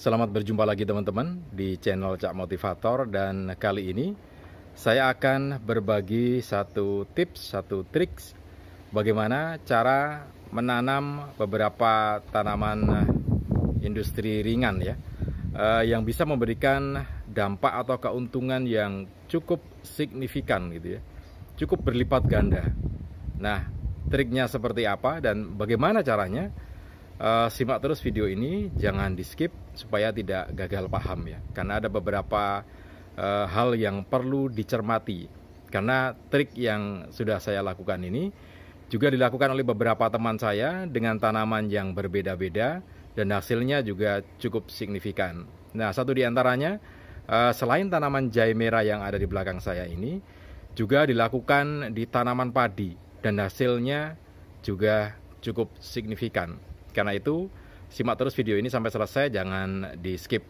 Selamat berjumpa lagi teman-teman di channel Cak Motivator dan kali ini saya akan berbagi satu tips, satu triks bagaimana cara menanam beberapa tanaman industri ringan ya eh, yang bisa memberikan dampak atau keuntungan yang cukup signifikan gitu ya. Cukup berlipat ganda. Nah, triknya seperti apa dan bagaimana caranya? Eh, simak terus video ini, jangan di-skip supaya tidak gagal paham ya karena ada beberapa e, hal yang perlu dicermati karena trik yang sudah saya lakukan ini juga dilakukan oleh beberapa teman saya dengan tanaman yang berbeda-beda dan hasilnya juga cukup signifikan. Nah, satu di antaranya eh, selain tanaman jahe merah yang ada di belakang saya ini juga dilakukan di tanaman padi dan hasilnya juga cukup signifikan. Karena itu Simak terus video ini sampai selesai, jangan di skip.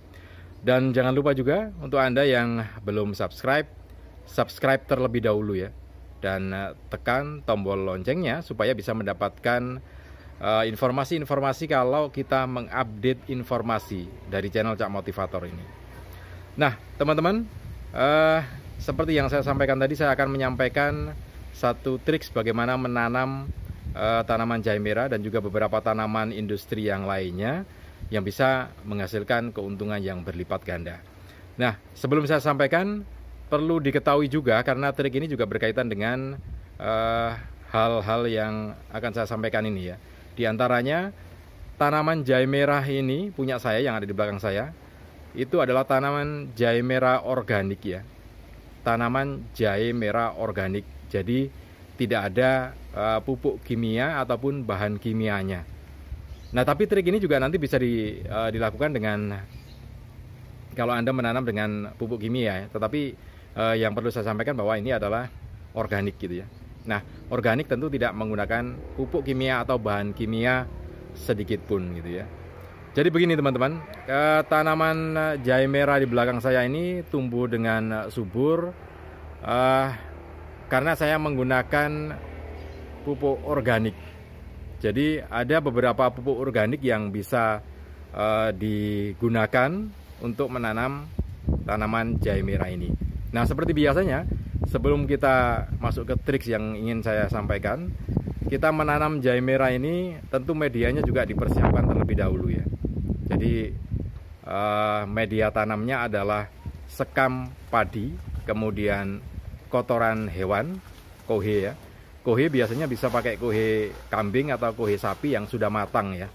Dan jangan lupa juga untuk Anda yang belum subscribe, subscribe terlebih dahulu ya. Dan eh, tekan tombol loncengnya supaya bisa mendapatkan eh, informasi-informasi uh, kalau kita mengupdate informasi dari channel Cak Motivator ini. Nah, teman-teman, uh, seperti yang saya sampaikan tadi, saya akan menyampaikan satu trik bagaimana menanam uh, tanaman jahe merah dan juga beberapa tanaman industri yang lainnya yang bisa menghasilkan keuntungan yang berlipat ganda. Nah, sebelum saya sampaikan, perlu diketahui juga karena trik ini juga berkaitan dengan eh, hal-hal uh, hal -hal yang akan saya sampaikan ini ya. Di antaranya tanaman jahe merah ini punya saya yang ada di belakang saya itu adalah tanaman jahe merah organik ya. Tanaman jahe merah organik. Jadi tidak ada uh, pupuk kimia ataupun bahan kimianya. Nah, tapi trik ini juga nanti bisa di, uh, dilakukan dengan kalau Anda menanam dengan pupuk kimia ya. Tetapi uh, yang perlu saya sampaikan bahwa ini adalah organik gitu ya. Nah, organik tentu tidak menggunakan pupuk kimia atau bahan kimia sedikit pun gitu ya. Jadi begini teman-teman, tanaman jahe merah di belakang saya ini tumbuh dengan subur, Uh, karena saya menggunakan pupuk organik. Jadi ada beberapa pupuk organik yang bisa uh, digunakan untuk menanam tanaman jahe merah ini. Nah, seperti biasanya, sebelum kita masuk ke triks yang ingin saya sampaikan, kita menanam jahe merah ini tentu medianya juga dipersiapkan terlebih dahulu ya. Jadi uh, media tanamnya adalah sekam padi, kemudian kotoran hewan, kohe ya. Kohe biasanya bisa pakai kohe kambing atau kohe sapi yang sudah matang ya.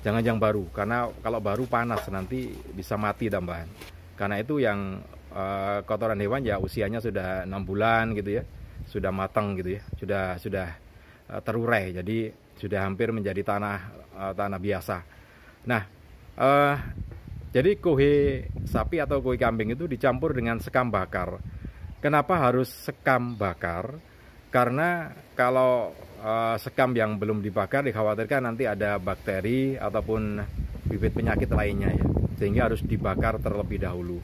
Jangan yang baru, karena kalau baru panas nanti bisa mati tambahan. Karena itu yang uh, kotoran hewan ya usianya sudah 6 bulan gitu ya, sudah matang gitu ya, sudah sudah uh, terurai, jadi sudah hampir menjadi tanah uh, tanah biasa. Nah, uh, jadi kohe sapi atau kohe kambing itu dicampur dengan sekam bakar. Kenapa harus sekam bakar? Karena kalau uh, sekam yang belum dibakar dikhawatirkan nanti ada bakteri ataupun bibit penyakit lainnya ya. Sehingga harus dibakar terlebih dahulu.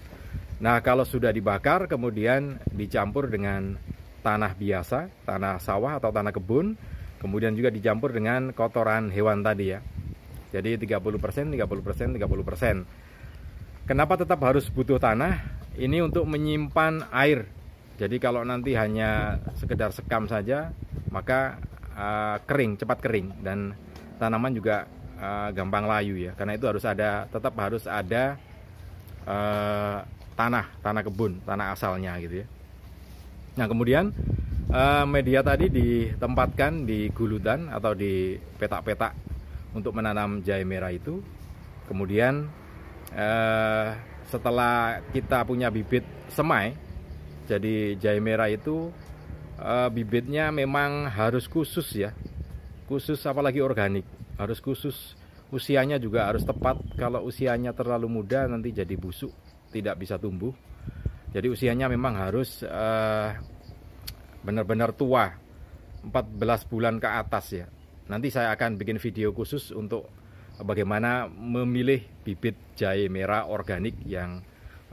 Nah, kalau sudah dibakar kemudian dicampur dengan tanah biasa, tanah sawah atau tanah kebun, kemudian juga dicampur dengan kotoran hewan tadi ya. Jadi 30%, 30%, 30%. Kenapa tetap harus butuh tanah? Ini untuk menyimpan air jadi kalau nanti hanya sekedar sekam saja, maka uh, kering, cepat kering dan tanaman juga uh, gampang layu ya. Karena itu harus ada, tetap harus ada uh, tanah, tanah kebun, tanah asalnya gitu ya. Nah kemudian uh, media tadi ditempatkan di gulutan atau di petak-petak untuk menanam jahe merah itu. Kemudian uh, setelah kita punya bibit semai jadi jahe merah itu uh, bibitnya memang harus khusus ya. Khusus apalagi organik, harus khusus. Usianya juga harus tepat. Kalau usianya terlalu muda nanti jadi busuk, tidak bisa tumbuh. Jadi usianya memang harus eh, benar-benar uh, tua. 14 bulan ke atas ya. Nanti saya akan bikin video khusus untuk bagaimana memilih bibit jahe merah organik yang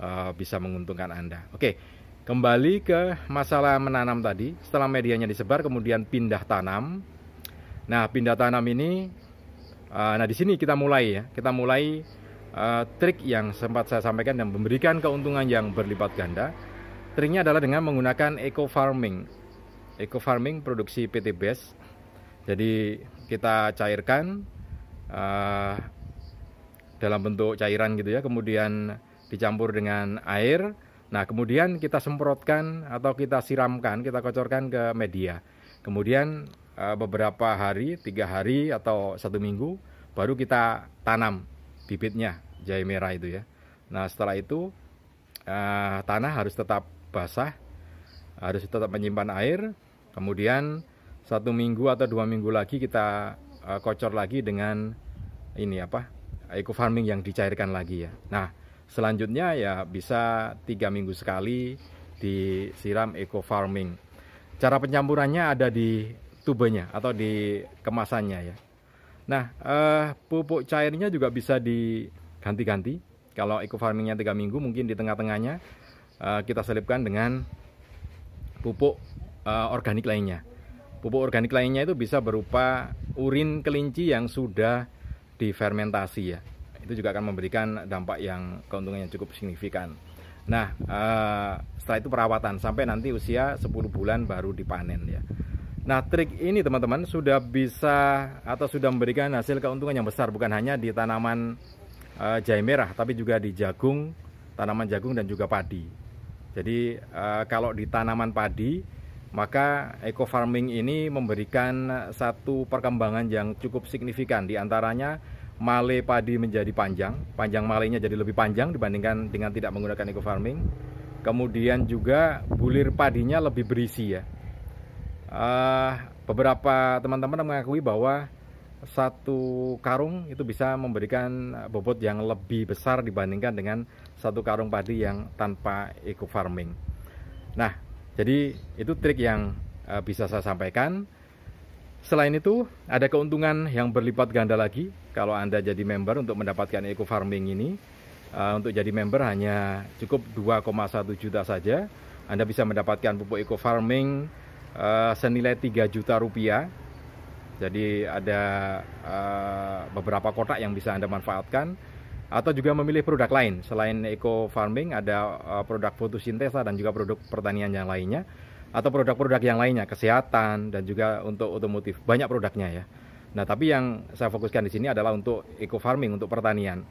uh, bisa menguntungkan Anda. Oke, Kembali ke masalah menanam tadi, setelah medianya disebar kemudian pindah tanam. Nah, pindah tanam ini eh, nah di sini kita mulai ya. Kita mulai eh, trik yang sempat saya sampaikan dan memberikan keuntungan yang berlipat ganda. Triknya adalah dengan menggunakan eco farming. Eco farming produksi PT Best. Jadi kita cairkan eh, dalam bentuk cairan gitu ya, kemudian dicampur dengan air Nah, kemudian kita semprotkan atau kita siramkan, kita kocorkan ke media. Kemudian eh, beberapa hari, tiga hari atau satu minggu, baru kita tanam bibitnya jahe merah itu ya. Nah, setelah itu eh, tanah harus tetap basah, harus tetap menyimpan air. Kemudian satu minggu atau dua minggu lagi kita eh, kocor lagi dengan ini apa eco farming yang dicairkan lagi ya. Nah Selanjutnya ya bisa tiga minggu sekali disiram eco farming. Cara penyamburannya ada di tubenya atau di kemasannya ya. Nah eh, pupuk cairnya juga bisa diganti-ganti. Kalau eco farmingnya tiga minggu mungkin di tengah-tengahnya eh, kita selipkan dengan pupuk eh, organik lainnya. Pupuk organik lainnya itu bisa berupa urin kelinci yang sudah difermentasi ya itu juga akan memberikan dampak yang keuntungan yang cukup signifikan. Nah, eh, setelah itu perawatan sampai nanti usia 10 bulan baru dipanen ya. Nah, trik ini teman-teman sudah bisa atau sudah memberikan hasil keuntungan yang besar bukan hanya di tanaman eh, jahe merah tapi juga di jagung, tanaman jagung dan juga padi. Jadi, eh, kalau di tanaman padi maka eco farming ini memberikan satu perkembangan yang cukup signifikan di antaranya male padi menjadi panjang, panjang malenya jadi lebih panjang dibandingkan dengan tidak menggunakan eco farming. Kemudian juga bulir padinya lebih berisi ya. Uh, beberapa teman-teman mengakui bahwa satu karung itu bisa memberikan bobot yang lebih besar dibandingkan dengan satu karung padi yang tanpa eco farming. Nah, jadi itu trik yang uh, bisa saya sampaikan. Selain itu, ada keuntungan yang berlipat ganda lagi kalau Anda jadi member untuk mendapatkan eco farming ini. Eh, untuk jadi member hanya cukup 2,1 juta saja. Anda bisa mendapatkan pupuk eco farming eh, senilai 3 juta rupiah. Jadi ada eh, beberapa kotak yang bisa Anda manfaatkan atau juga memilih produk lain selain eco farming ada produk fotosintesa dan juga produk pertanian yang lainnya atau produk-produk yang lainnya kesehatan dan juga untuk otomotif banyak produknya ya. Nah tapi yang saya fokuskan di sini adalah untuk eco farming untuk pertanian.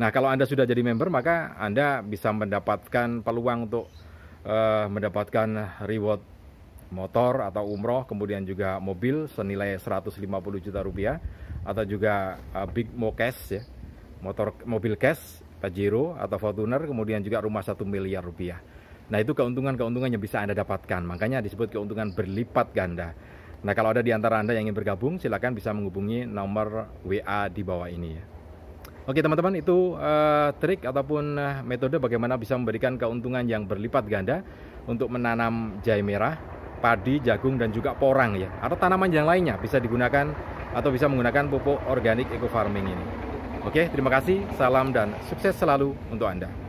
Nah kalau anda sudah jadi member maka anda bisa mendapatkan peluang untuk uh, mendapatkan reward motor atau umroh kemudian juga mobil senilai 150 juta rupiah atau juga uh, big mo cash ya motor mobil cash Pajero atau Fortuner kemudian juga rumah satu miliar rupiah Nah itu keuntungan-keuntungan yang bisa Anda dapatkan. Makanya disebut keuntungan berlipat ganda. Nah kalau ada di antara Anda yang ingin bergabung, silakan bisa menghubungi nomor WA di bawah ini ya. Oke teman-teman itu uh, trik ataupun uh, metode bagaimana bisa memberikan keuntungan yang berlipat ganda untuk menanam jahe merah, padi, jagung dan juga porang ya atau tanaman yang lainnya bisa digunakan atau bisa menggunakan pupuk organik eco farming ini. Oke, terima kasih, salam dan sukses selalu untuk Anda.